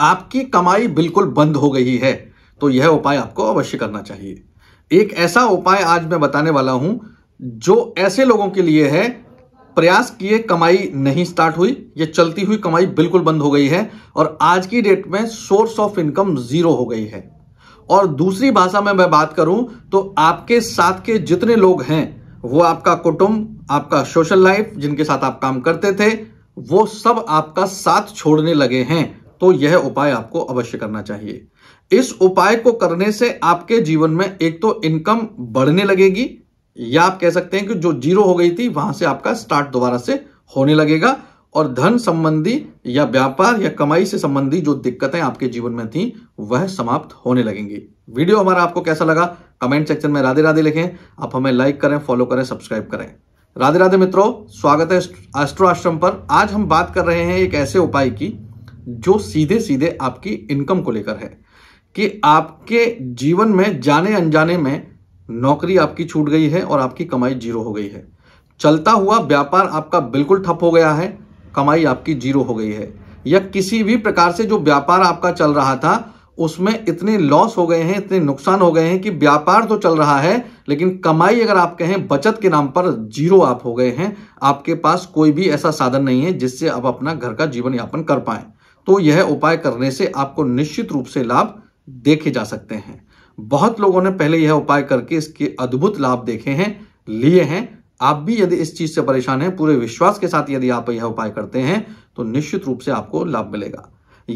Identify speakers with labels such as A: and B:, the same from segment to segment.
A: आपकी कमाई बिल्कुल बंद हो गई है तो यह उपाय आपको अवश्य करना चाहिए एक ऐसा उपाय आज मैं बताने वाला हूं जो ऐसे लोगों के लिए है प्रयास किए कमाई नहीं स्टार्ट हुई ये चलती हुई कमाई बिल्कुल बंद हो गई है और आज की डेट में सोर्स ऑफ इनकम जीरो हो गई है और दूसरी भाषा में मैं बात करूं तो आपके साथ के जितने लोग हैं वो आपका कुटुंब आपका सोशल लाइफ जिनके साथ आप काम करते थे वो सब आपका साथ छोड़ने लगे हैं तो यह उपाय आपको अवश्य करना चाहिए इस उपाय को करने से आपके जीवन में एक तो इनकम बढ़ने लगेगी या आप कह सकते हैं कि जो जीरो हो गई थी वहां से आपका स्टार्ट दोबारा से होने लगेगा और धन संबंधी या व्यापार या कमाई से संबंधी जो दिक्कतें आपके जीवन में थी वह समाप्त होने लगेंगी वीडियो हमारा आपको कैसा लगा कमेंट सेक्शन में राधे राधे लिखें आप हमें लाइक करें फॉलो करें सब्सक्राइब करें राधे राधे मित्रों स्वागत है एस्ट्रो आश्रम पर आज हम बात कर रहे हैं एक ऐसे उपाय की जो सीधे सीधे आपकी इनकम को लेकर है कि आपके जीवन में जाने अनजाने में नौकरी आपकी छूट गई है और आपकी कमाई जीरो हो गई है चलता हुआ व्यापार आपका बिल्कुल ठप हो गया है कमाई आपकी जीरो हो गई है या किसी भी प्रकार से जो व्यापार आपका चल रहा था उसमें इतने लॉस हो गए हैं इतने नुकसान हो गए हैं कि व्यापार तो चल रहा है लेकिन कमाई अगर आप कहें बचत के नाम पर जीरो आप हो गए हैं आपके पास कोई भी ऐसा साधन नहीं है जिससे आप अपना घर का जीवन यापन कर पाएं तो यह उपाय करने से आपको निश्चित रूप से लाभ देखे जा सकते हैं बहुत लोगों ने पहले यह उपाय करके इसके अद्भुत लाभ देखे हैं लिए हैं आप भी यदि इस चीज से परेशान हैं पूरे विश्वास के साथ यदि आप यह उपाय करते हैं तो निश्चित रूप से आपको लाभ मिलेगा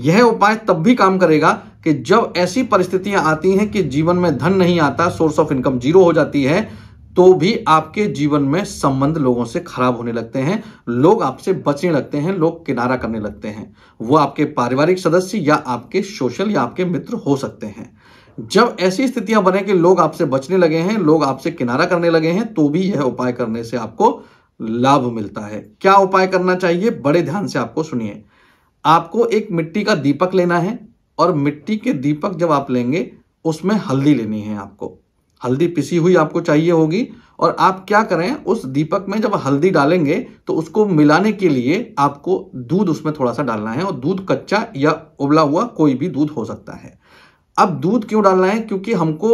A: यह उपाय तब भी काम करेगा कि जब ऐसी परिस्थितियां आती हैं कि जीवन में धन नहीं आता सोर्स ऑफ इनकम जीरो हो जाती है तो भी आपके जीवन में संबंध लोगों से खराब होने लगते हैं लोग आपसे बचने लगते हैं लोग किनारा करने लगते हैं वो आपके पारिवारिक सदस्य या आपके सोशल या आपके मित्र हो सकते हैं जब ऐसी स्थितियां बने कि लोग आपसे बचने लगे हैं लोग आपसे किनारा करने लगे हैं तो भी यह उपाय करने से आपको लाभ मिलता है क्या उपाय करना चाहिए बड़े ध्यान से आपको सुनिए आपको एक मिट्टी का दीपक लेना है और मिट्टी के दीपक जब आप लेंगे उसमें हल्दी लेनी है आपको हल्दी पिसी हुई आपको चाहिए होगी और आप क्या करें उस दीपक में जब हल्दी डालेंगे तो उसको मिलाने के लिए आपको दूध उसमें थोड़ा सा डालना है और दूध कच्चा या उबला हुआ कोई भी दूध हो सकता है अब दूध क्यों डालना है क्योंकि हमको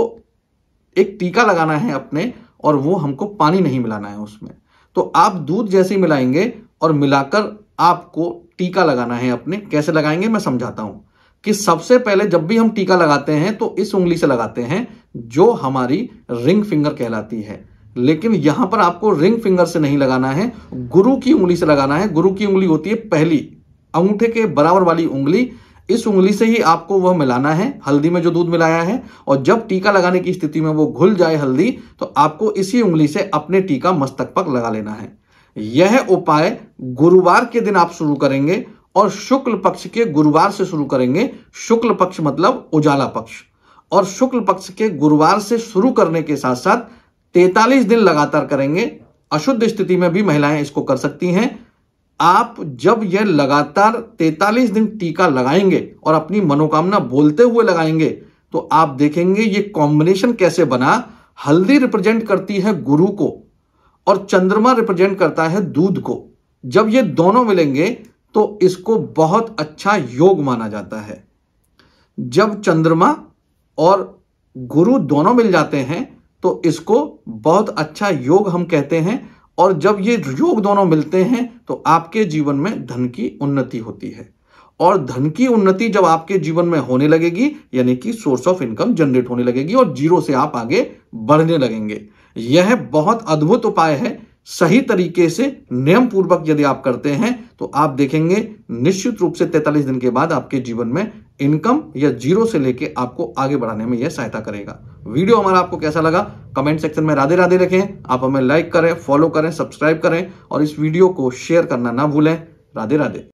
A: एक टीका लगाना है अपने और वो हमको पानी नहीं मिलाना है उसमें तो आप दूध जैसे मिलाएंगे और मिलाकर आपको टीका लगाना है अपने कैसे लगाएंगे मैं समझाता हूं कि सबसे पहले जब भी हम टीका लगाते हैं तो इस उंगली से लगाते हैं जो हमारी रिंग फिंगर कहलाती है लेकिन यहां पर आपको रिंग फिंगर से नहीं लगाना है गुरु की उंगली से लगाना है गुरु की उंगली होती है पहली अंगूठे के बराबर वाली उंगली इस उंगली से ही आपको वह मिलाना है हल्दी में जो दूध मिलाया है और जब टीका लगाने की स्थिति में वो घुल जाए हल्दी तो आपको इसी उंगली से अपने टीका मस्तक पर लगा लेना है यह उपाय गुरुवार के दिन आप शुरू करेंगे और शुक्ल पक्ष के गुरुवार से शुरू करेंगे शुक्ल पक्ष मतलब उजाला पक्ष और शुक्ल पक्ष के गुरुवार से शुरू करने के साथ साथ तैतालीस दिन लगातार करेंगे अशुद्ध स्थिति में भी महिलाएं इसको कर सकती हैं आप जब यह लगातार तैतालीस दिन टीका लगाएंगे और अपनी मनोकामना बोलते हुए लगाएंगे तो आप देखेंगे ये कॉम्बिनेशन कैसे बना हल्दी रिप्रेजेंट करती है गुरु को और चंद्रमा रिप्रेजेंट करता है दूध को जब ये दोनों मिलेंगे तो इसको बहुत अच्छा योग माना जाता है जब चंद्रमा और गुरु दोनों मिल जाते हैं तो इसको बहुत अच्छा योग हम कहते हैं और जब ये योग दोनों मिलते हैं तो आपके जीवन में धन की उन्नति होती है और धन की उन्नति जब आपके जीवन में होने लगेगी यानी कि सोर्स ऑफ इनकम जनरेट होने लगेगी और जीरो से आप आगे बढ़ने लगेंगे यह बहुत अद्भुत उपाय है सही तरीके से नियम पूर्वक यदि आप करते हैं तो आप देखेंगे निश्चित रूप से तैतालीस दिन के बाद आपके जीवन में इनकम या जीरो से लेके आपको आगे बढ़ाने में यह सहायता करेगा वीडियो हमारा आपको कैसा लगा कमेंट सेक्शन में राधे राधे रखें आप हमें लाइक करें फॉलो करें सब्सक्राइब करें और इस वीडियो को शेयर करना ना भूलें राधे राधे